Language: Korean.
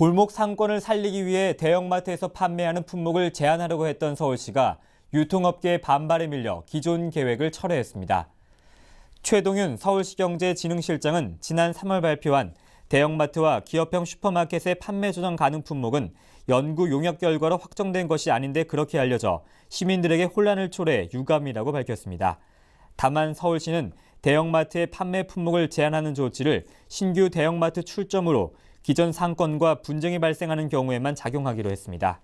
골목 상권을 살리기 위해 대형마트에서 판매하는 품목을 제한하려고 했던 서울시가 유통업계의 반발에 밀려 기존 계획을 철회했습니다. 최동윤 서울시경제진흥실장은 지난 3월 발표한 대형마트와 기업형 슈퍼마켓의 판매 조정 가능 품목은 연구 용역 결과로 확정된 것이 아닌데 그렇게 알려져 시민들에게 혼란을 초래해 유감이라고 밝혔습니다. 다만 서울시는 대형마트의 판매 품목을 제한하는 조치를 신규 대형마트 출점으로 기존 상권과 분쟁이 발생하는 경우에만 작용하기로 했습니다.